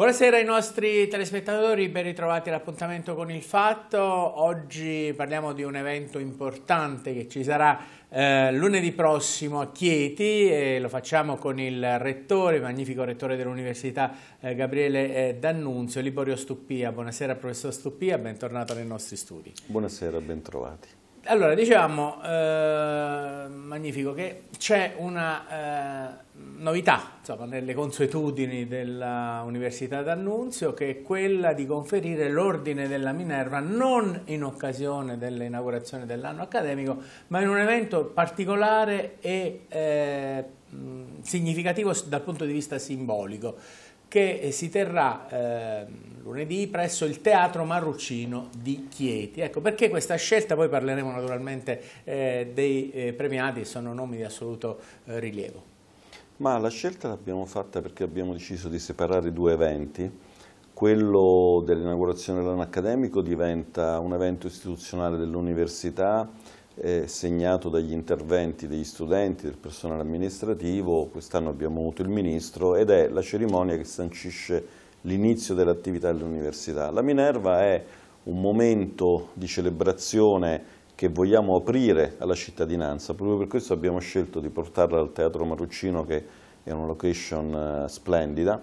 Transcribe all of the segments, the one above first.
Buonasera ai nostri telespettatori, ben ritrovati all'appuntamento con il fatto. Oggi parliamo di un evento importante che ci sarà eh, lunedì prossimo a Chieti e lo facciamo con il rettore, il magnifico rettore dell'Università eh, Gabriele eh, D'Annunzio, Liborio Stuppia. Buonasera professor Stuppia, bentornato nei nostri studi. Buonasera, bentrovati. Allora, diciamo, eh, magnifico, che c'è una eh, novità insomma, nelle consuetudini dell'Università d'Annunzio che è quella di conferire l'ordine della Minerva non in occasione dell'inaugurazione dell'anno accademico, ma in un evento particolare e eh, significativo dal punto di vista simbolico che eh, si terrà eh, lunedì presso il Teatro Marruccino di Chieti. Ecco, perché questa scelta? Poi parleremo naturalmente eh, dei eh, premiati, sono nomi di assoluto eh, rilievo. Ma la scelta l'abbiamo fatta perché abbiamo deciso di separare due eventi. Quello dell'inaugurazione dell'anno accademico diventa un evento istituzionale dell'università, eh, segnato dagli interventi degli studenti, del personale amministrativo, quest'anno abbiamo avuto il Ministro, ed è la cerimonia che sancisce l'inizio dell'attività dell'Università. La Minerva è un momento di celebrazione che vogliamo aprire alla cittadinanza, proprio per questo abbiamo scelto di portarla al Teatro Maruccino che è una location eh, splendida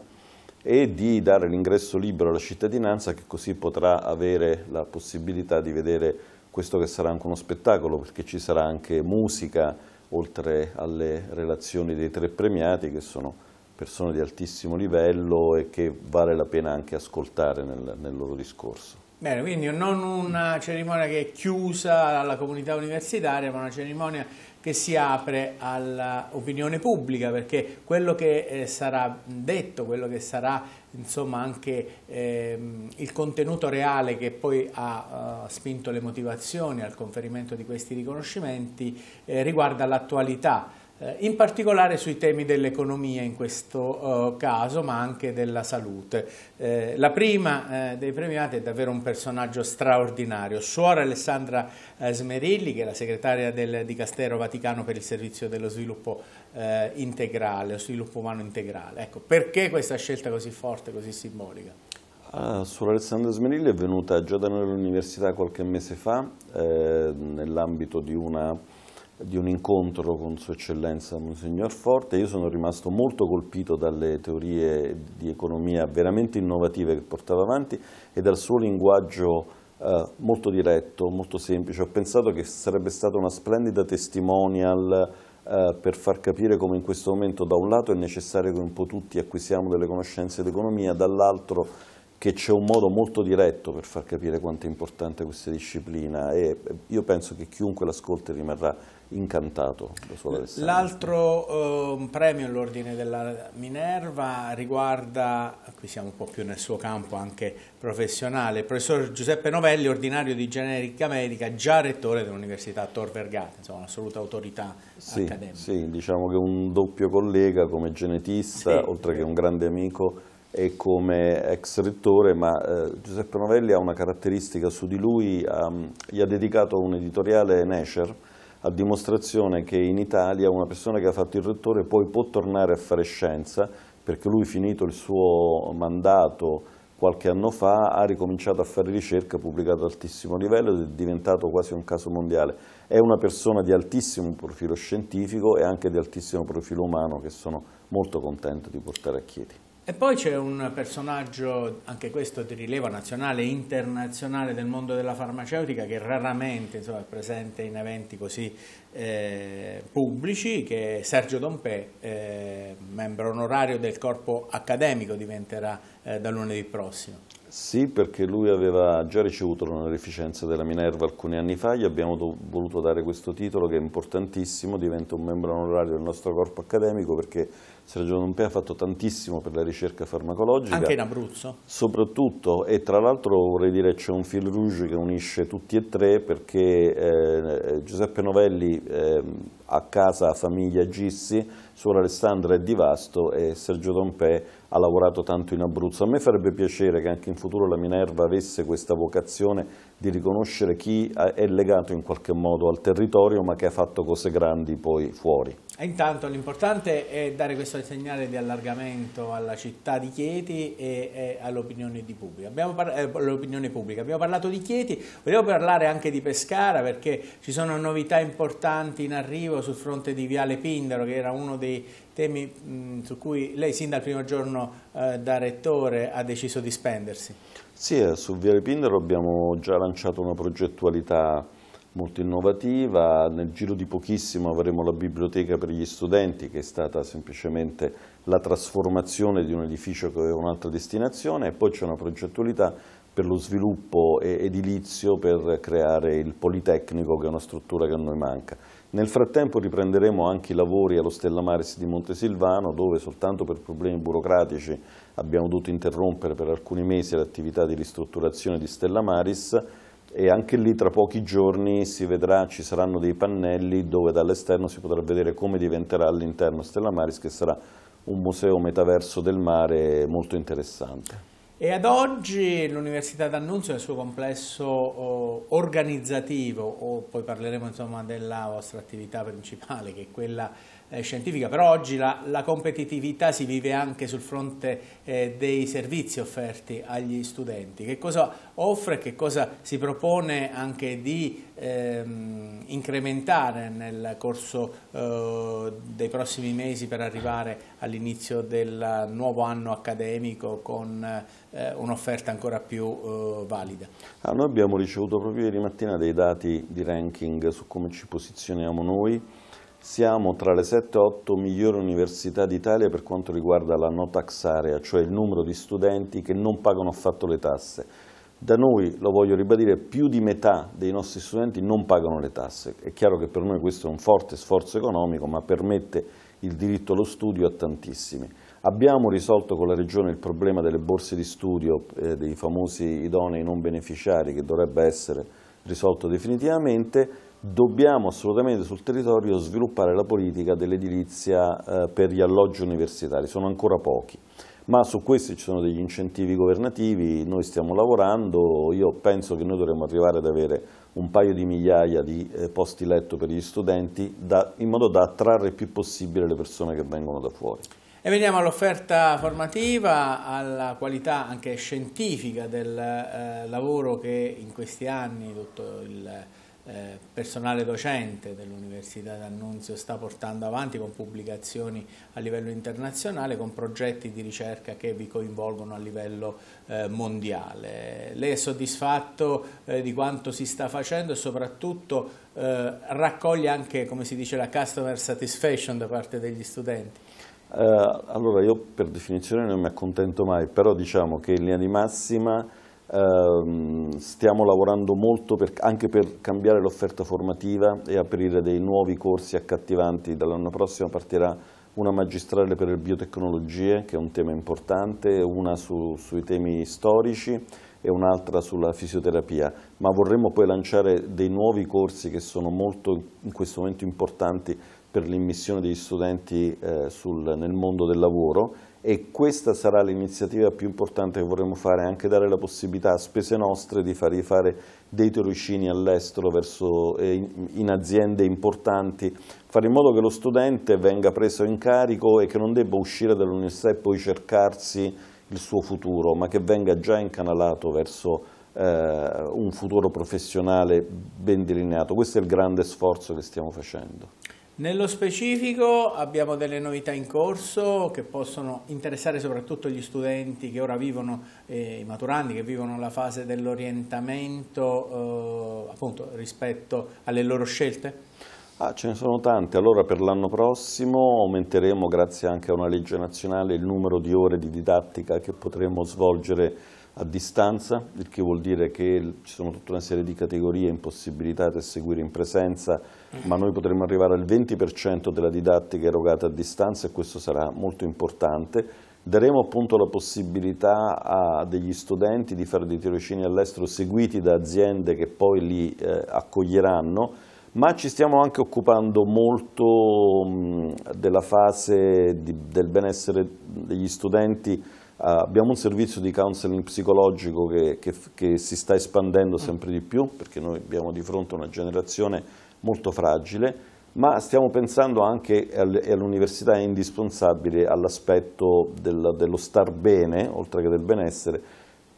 e di dare l'ingresso libero alla cittadinanza che così potrà avere la possibilità di vedere questo che sarà anche uno spettacolo perché ci sarà anche musica oltre alle relazioni dei tre premiati che sono persone di altissimo livello e che vale la pena anche ascoltare nel, nel loro discorso. Bene, quindi non una cerimonia che è chiusa alla comunità universitaria, ma una cerimonia che si apre all'opinione pubblica perché quello che eh, sarà detto, quello che sarà insomma anche ehm, il contenuto reale che poi ha eh, spinto le motivazioni al conferimento di questi riconoscimenti eh, riguarda l'attualità eh, in particolare sui temi dell'economia in questo uh, caso, ma anche della salute. Eh, la prima eh, dei premiati è davvero un personaggio straordinario, suora Alessandra eh, Smerilli, che è la segretaria del Dicastero Vaticano per il servizio dello sviluppo eh, integrale, lo sviluppo umano integrale. Ecco, perché questa scelta così forte, così simbolica? Ah, suora Alessandra Smerilli è venuta già da noi all'università qualche mese fa, nell'ambito di una di un incontro con Sua Eccellenza Monsignor Forte. Io sono rimasto molto colpito dalle teorie di economia veramente innovative che portava avanti e dal suo linguaggio eh, molto diretto, molto semplice. Ho pensato che sarebbe stata una splendida testimonial eh, per far capire come in questo momento da un lato è necessario che un po' tutti acquisiamo delle conoscenze d'economia, dall'altro che c'è un modo molto diretto per far capire quanto è importante questa disciplina e io penso che chiunque l'ascolti rimarrà incantato da suo L'altro eh, premio all'ordine della Minerva riguarda, qui siamo un po' più nel suo campo anche professionale, il professor Giuseppe Novelli, ordinario di generica medica, già rettore dell'Università Tor Vergata, insomma un'assoluta autorità sì, accademica. Sì, diciamo che un doppio collega come genetista, sì, oltre che un grande amico e come ex rettore, ma eh, Giuseppe Novelli ha una caratteristica su di lui, um, gli ha dedicato un editoriale Nasher, a dimostrazione che in Italia una persona che ha fatto il rettore poi può tornare a fare scienza, perché lui finito il suo mandato qualche anno fa ha ricominciato a fare ricerca pubblicato ad altissimo livello ed è diventato quasi un caso mondiale. È una persona di altissimo profilo scientifico e anche di altissimo profilo umano che sono molto contento di portare a Chieti. E poi c'è un personaggio, anche questo di rilevo nazionale e internazionale del mondo della farmaceutica, che raramente insomma, è presente in eventi così eh, pubblici, che è Sergio Dompè, eh, membro onorario del corpo accademico, diventerà eh, da lunedì prossimo. Sì, perché lui aveva già ricevuto l'onorificenza della Minerva alcuni anni fa, gli abbiamo voluto dare questo titolo che è importantissimo, diventa un membro onorario del nostro corpo accademico perché Sergio Dompè ha fatto tantissimo per la ricerca farmacologica. Anche in Abruzzo. Soprattutto, e tra l'altro vorrei dire c'è un fil rouge che unisce tutti e tre perché eh, Giuseppe Novelli eh, a casa famiglia Gissi, suora Alessandra è di Vasto e Sergio Dompè ha lavorato tanto in Abruzzo. A me farebbe piacere che anche in futuro la Minerva avesse questa vocazione di riconoscere chi è legato in qualche modo al territorio ma che ha fatto cose grandi poi fuori. E intanto l'importante è dare questo segnale di allargamento alla città di Chieti e, e all'opinione pubblica. Eh, pubblica. Abbiamo parlato di Chieti, volevo parlare anche di Pescara perché ci sono novità importanti in arrivo sul fronte di Viale Pindaro che era uno dei temi mh, su cui lei sin dal primo giorno eh, da rettore ha deciso di spendersi. Sì, eh, su Via Pindaro abbiamo già lanciato una progettualità molto innovativa, nel giro di pochissimo avremo la biblioteca per gli studenti che è stata semplicemente la trasformazione di un edificio che aveva un'altra destinazione e poi c'è una progettualità per lo sviluppo edilizio per creare il Politecnico che è una struttura che a noi manca. Nel frattempo riprenderemo anche i lavori allo Stella Maris di Montesilvano dove soltanto per problemi burocratici abbiamo dovuto interrompere per alcuni mesi l'attività di ristrutturazione di Stella Maris e anche lì tra pochi giorni si vedrà, ci saranno dei pannelli dove dall'esterno si potrà vedere come diventerà all'interno Stella Maris che sarà un museo metaverso del mare molto interessante. E ad oggi l'Università d'Annunzio nel suo complesso oh, organizzativo, o poi parleremo insomma, della vostra attività principale che è quella eh, scientifica, però oggi la, la, competitività si vive anche sul fronte eh, dei servizi offerti agli studenti. Che cosa offre, e che cosa si propone anche di ehm, incrementare nel corso eh, dei prossimi mesi per arrivare all'inizio del nuovo anno accademico con eh, un'offerta ancora più eh, valida? Ah, noi abbiamo ricevuto proprio ieri mattina dei dati di ranking su come ci posizioniamo noi siamo tra le 7 8 migliori università d'Italia per quanto riguarda la no tax area, cioè il numero di studenti che non pagano affatto le tasse. Da noi, lo voglio ribadire, più di metà dei nostri studenti non pagano le tasse. È chiaro che per noi questo è un forte sforzo economico, ma permette il diritto allo studio a tantissimi. Abbiamo risolto con la Regione il problema delle borse di studio, eh, dei famosi idonei non beneficiari, che dovrebbe essere risolto definitivamente, dobbiamo assolutamente sul territorio sviluppare la politica dell'edilizia eh, per gli alloggi universitari, sono ancora pochi, ma su questi ci sono degli incentivi governativi, noi stiamo lavorando, io penso che noi dovremmo arrivare ad avere un paio di migliaia di eh, posti letto per gli studenti da, in modo da attrarre il più possibile le persone che vengono da fuori. E veniamo all'offerta formativa, alla qualità anche scientifica del eh, lavoro che in questi anni tutto il eh, personale docente dell'Università d'Annunzio sta portando avanti con pubblicazioni a livello internazionale, con progetti di ricerca che vi coinvolgono a livello eh, mondiale. Lei è soddisfatto eh, di quanto si sta facendo e soprattutto eh, raccoglie anche, come si dice, la customer satisfaction da parte degli studenti? Eh, allora, io per definizione non mi accontento mai, però diciamo che in linea di massima Ehm, stiamo lavorando molto per, anche per cambiare l'offerta formativa e aprire dei nuovi corsi accattivanti. Dall'anno prossimo partirà una magistrale per le biotecnologie, che è un tema importante, una su, sui temi storici e un'altra sulla fisioterapia, ma vorremmo poi lanciare dei nuovi corsi che sono molto in questo momento importanti per l'immissione degli studenti eh, sul, nel mondo del lavoro e questa sarà l'iniziativa più importante che vorremmo fare, anche dare la possibilità a spese nostre di fargli fare dei tirocini all'estero eh, in aziende importanti, fare in modo che lo studente venga preso in carico e che non debba uscire dall'università e poi cercarsi il suo futuro, ma che venga già incanalato verso eh, un futuro professionale ben delineato. Questo è il grande sforzo che stiamo facendo. Nello specifico abbiamo delle novità in corso che possono interessare soprattutto gli studenti che ora vivono, eh, i maturandi che vivono la fase dell'orientamento eh, appunto rispetto alle loro scelte? Ah, ce ne sono tante, allora per l'anno prossimo aumenteremo grazie anche a una legge nazionale il numero di ore di didattica che potremo svolgere a distanza, il che vuol dire che ci sono tutta una serie di categorie impossibilitate a seguire in presenza ma noi potremmo arrivare al 20% della didattica erogata a distanza e questo sarà molto importante. Daremo appunto la possibilità a degli studenti di fare dei tirocini all'estero seguiti da aziende che poi li eh, accoglieranno, ma ci stiamo anche occupando molto mh, della fase di, del benessere degli studenti Uh, abbiamo un servizio di counseling psicologico che, che, che, si sta espandendo sempre di più, perché noi abbiamo di fronte una generazione molto fragile, ma stiamo pensando anche all'università indispensabile all'aspetto dello star bene, oltre che del benessere.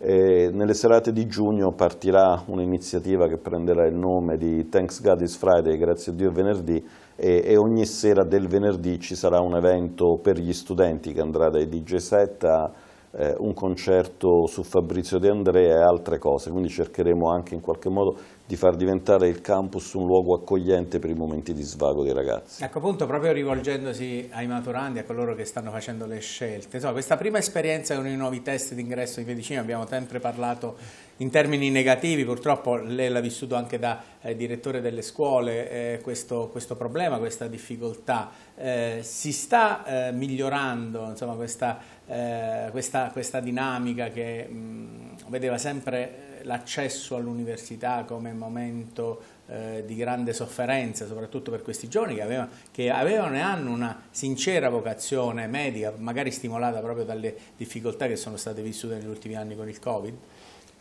E nelle serate di giugno partirà un'iniziativa che prenderà il nome di Thanks God is Friday, grazie a Dio è venerdì, e, e, ogni sera del venerdì ci sarà un evento per gli studenti che andrà dai DJ set a eh, un concerto su Fabrizio De Andrea e altre cose, quindi cercheremo anche in qualche modo di far diventare il campus un luogo accogliente per i momenti di svago dei ragazzi. Ecco appunto, proprio rivolgendosi ai maturandi, a coloro che stanno facendo le scelte, Insomma, questa prima esperienza con i nuovi test d'ingresso di medicina, abbiamo sempre parlato in termini negativi, purtroppo lei l'ha vissuto anche da eh, direttore delle scuole eh, questo, questo, problema, questa difficoltà. Eh, si sta eh, migliorando insomma, questa, eh, questa, questa, dinamica che mh, mm, vedeva sempre l'accesso all'università come momento eh, di grande sofferenza, soprattutto per questi giovani che, aveva, che avevano e hanno una sincera vocazione medica, magari stimolata proprio dalle difficoltà che sono state vissute negli ultimi anni con il Covid.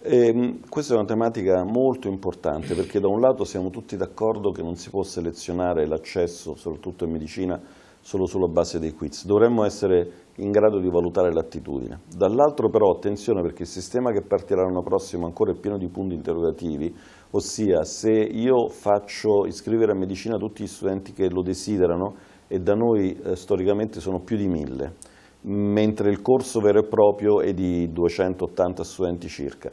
E ehm, questa è una tematica molto importante perché da un lato siamo tutti d'accordo che non si può selezionare l'accesso, soprattutto in medicina, solo sulla base dei quiz. Dovremmo essere in grado di valutare l'attitudine. Dall'altro però attenzione perché il sistema che partirà l'anno prossimo ancora è pieno di punti interrogativi, ossia se io faccio iscrivere a medicina tutti gli studenti che lo desiderano e da noi eh, storicamente sono più di mille, mentre il corso vero e proprio è di 280 studenti circa.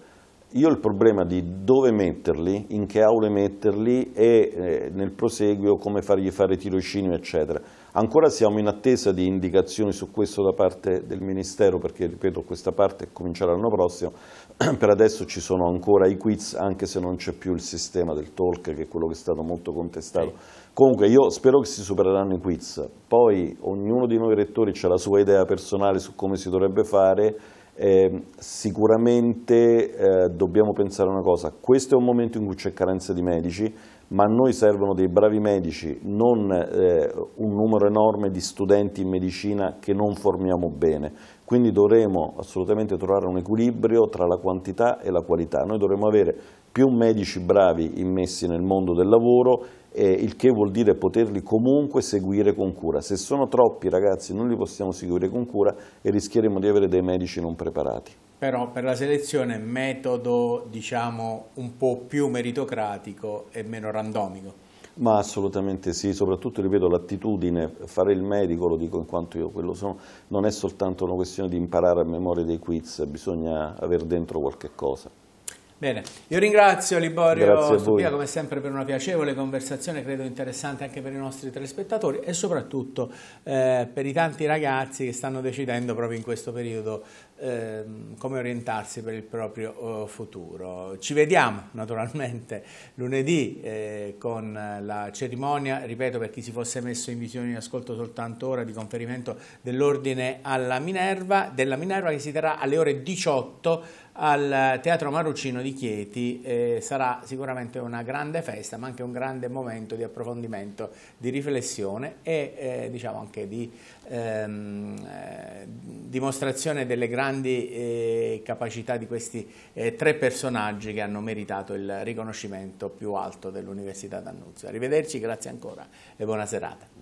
Io il problema di dove metterli, in che aule metterli e eh, nel proseguio come fargli fare tirocinio, eccetera. Ancora siamo in attesa di indicazioni su questo da parte del Ministero, perché ripeto questa parte comincerà l'anno prossimo, per adesso ci sono ancora i quiz, anche se non c'è più il sistema del talk, che è quello che è stato molto contestato. Comunque io spero che si supereranno i quiz, poi ognuno di noi rettori ha la sua idea personale su come si dovrebbe fare, eh, sicuramente eh, dobbiamo pensare a una cosa, questo è un momento in cui c'è carenza di medici, ma a noi servono dei bravi medici, non eh, un numero enorme di studenti in medicina che non formiamo bene. Quindi dovremo assolutamente trovare un equilibrio tra la quantità e la qualità. Noi dovremo avere più medici bravi immessi nel mondo del lavoro eh, il che vuol dire poterli comunque seguire con cura. Se sono troppi ragazzi non li possiamo seguire con cura e rischieremo di avere dei medici non preparati. Però per la selezione metodo diciamo un po' più meritocratico e meno randomico. Ma assolutamente sì, soprattutto ripeto l'attitudine, fare il medico, lo dico in quanto io quello sono, non è soltanto una questione di imparare a memoria dei quiz, bisogna avere dentro qualche cosa. Bene, io ringrazio Liborio Stupia come sempre per una piacevole conversazione, credo interessante anche per i nostri telespettatori e soprattutto eh, per i tanti ragazzi che stanno decidendo proprio in questo periodo Ehm, come orientarsi per il proprio eh, futuro. Ci vediamo naturalmente lunedì eh, con la cerimonia, ripeto per chi si fosse messo in visione in ascolto soltanto ora, di conferimento dell'ordine alla Minerva, della Minerva che si terrà alle ore 18 al Teatro Marucino di Chieti sarà sicuramente una grande festa ma anche un grande momento di approfondimento, di riflessione e eh, diciamo anche di ehm, dimostrazione delle grandi grandi eh, capacità di questi eh, tre personaggi che hanno meritato il riconoscimento più alto dell'Università d'Annunzio. Arrivederci, grazie ancora e buona serata.